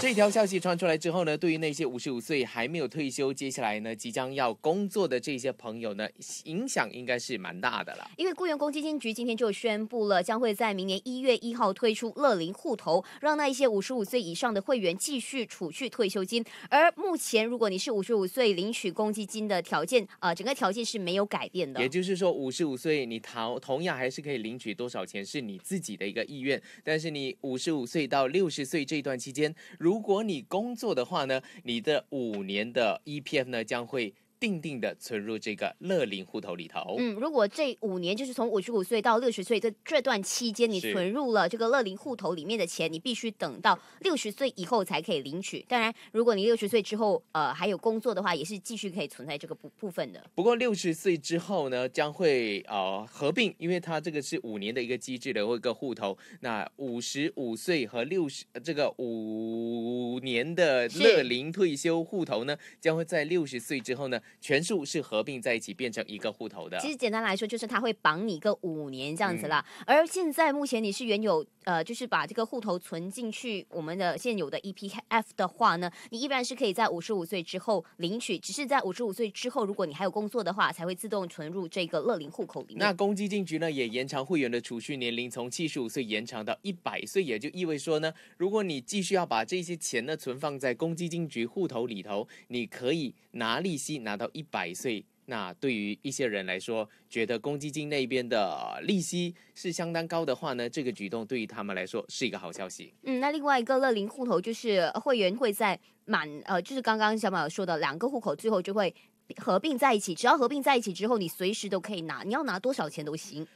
这条消息传出来之后呢，对于那些五十五岁还没有退休、接下来呢即将要工作的这些朋友呢，影响应该是蛮大的了。因为雇员公积金局今天就宣布了，将会在明年一月一号推出乐龄户头，让那一些五十五岁以上的会员继续储蓄退休金。而目前，如果你是五十五岁领取公积金的条件，呃，整个条件是没有改变的。也就是说，五十五岁你同同样还是可以领取多少钱，是你自己的一个意愿。但是你五十五岁到六十岁这段期间，如果你工作的话呢，你的五年的 EPF 呢将会。定定的存入这个乐龄户头里头。嗯，如果这五年就是从五十五岁到六十岁这这段期间，你存入了这个乐龄户头里面的钱，你必须等到六十岁以后才可以领取。当然，如果你六十岁之后呃还有工作的话，也是继续可以存在这个部部分的。不过六十岁之后呢，将会呃合并，因为它这个是五年的一个机制的一个户头。那五十五岁和六十这个五年的乐龄退休户头呢，将会在六十岁之后呢。全数是合并在一起变成一个户头的。其实简单来说，就是它会绑你个五年这样子啦。而现在目前你是原有呃，就是把这个户头存进去我们的现有的 EPF 的话呢，你依然是可以在五十五岁之后领取，只是在五十五岁之后，如果你还有工作的话，才会自动存入这个乐龄户口里面。那公积金局呢也延长会员的储蓄年龄从七十五岁延长到一百岁，也就意味说呢，如果你继续要把这些钱呢存放在公积金局户头里头，你可以拿利息拿。到一百岁，那对于一些人来说，觉得公积金那边的利息是相当高的话呢，这个举动对于他们来说是一个好消息。嗯，那另外一个乐龄户头就是会员会在满呃，就是刚刚小马说的两个户口最后就会合并在一起，只要合并在一起之后，你随时都可以拿，你要拿多少钱都行。